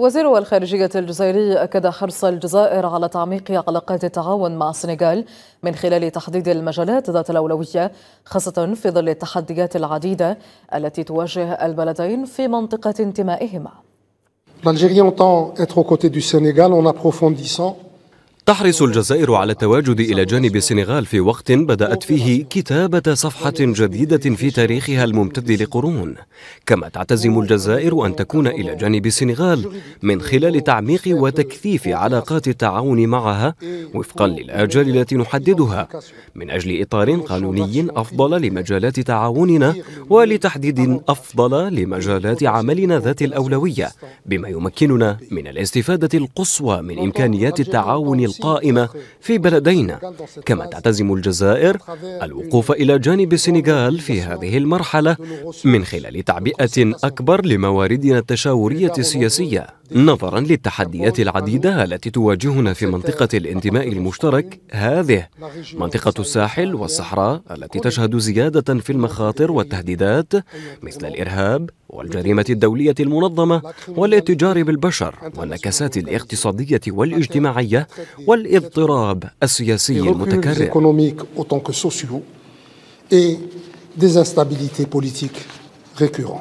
وزير الخارجية الجزائري أكد حرص الجزائر على تعميق علاقات التعاون مع السنغال من خلال تحديد المجالات ذات الأولوية خاصة في ظل التحديات العديدة التي تواجه البلدين في منطقة انتمائهما. L'Algérie entend être aux côtés du Sénégal en approfondissant تحرص الجزائر على التواجد إلى جانب السنغال في وقت بدأت فيه كتابة صفحة جديدة في تاريخها الممتد لقرون كما تعتزم الجزائر أن تكون إلى جانب السنغال من خلال تعميق وتكثيف علاقات التعاون معها وفقا للآجال التي نحددها من أجل إطار قانوني أفضل لمجالات تعاوننا ولتحديد أفضل لمجالات عملنا ذات الأولوية بما يمكننا من الاستفادة القصوى من إمكانيات التعاون القائمة في بلدينا كما تعتزم الجزائر الوقوف إلى جانب السنغال في هذه المرحلة من خلال تعبئة أكبر لمواردنا التشاورية السياسية نظرا للتحديات العديدة التي تواجهنا في منطقة الانتماء المشترك هذه منطقة الساحل والصحراء التي تشهد زيادة في المخاطر والتهديدات مثل الإرهاب والجريمة الدولية المنظمة والاتجار بالبشر والنكسات الاقتصادية والاجتماعية والاضطراب السياسي المتكرر